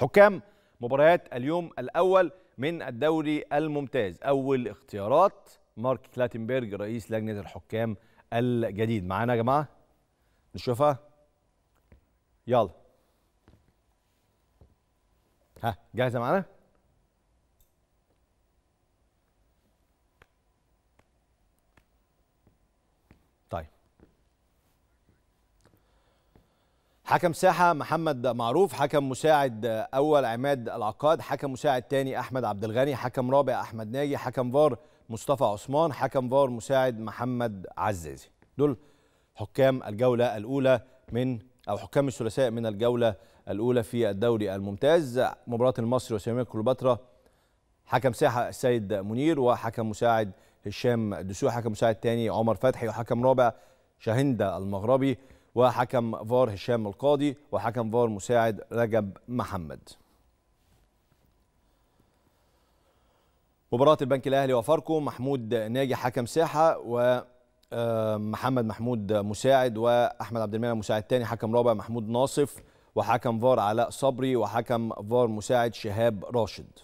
حكام مباريات اليوم الأول من الدوري الممتاز أول اختيارات مارك كلاتنبرج رئيس لجنة الحكام الجديد معانا يا جماعة نشوفها يلا ها جاهزة معانا حكم ساحه محمد معروف حكم مساعد اول عماد العقاد حكم مساعد ثاني احمد عبد الغني حكم رابع احمد ناجي حكم فار مصطفى عثمان حكم فار مساعد محمد عزازي دول حكام الجوله الاولى من او حكام الثلاثاء من الجوله الاولى في الدوري الممتاز مباراه المصري وسيراميكا كليوباترا حكم ساحه السيد منير وحكم مساعد هشام دسوق حكم مساعد ثاني عمر فتحي وحكم رابع شهندة المغربي وحكم فار هشام القاضي وحكم فار مساعد رجب محمد مباراة البنك الأهلي وفاركو محمود ناجي حكم ساحة و آه، محمد محمود مساعد وأحمد عبد المنعم مساعد تاني حكم رابع محمود ناصف وحكم فار علاء صبري وحكم فار مساعد شهاب راشد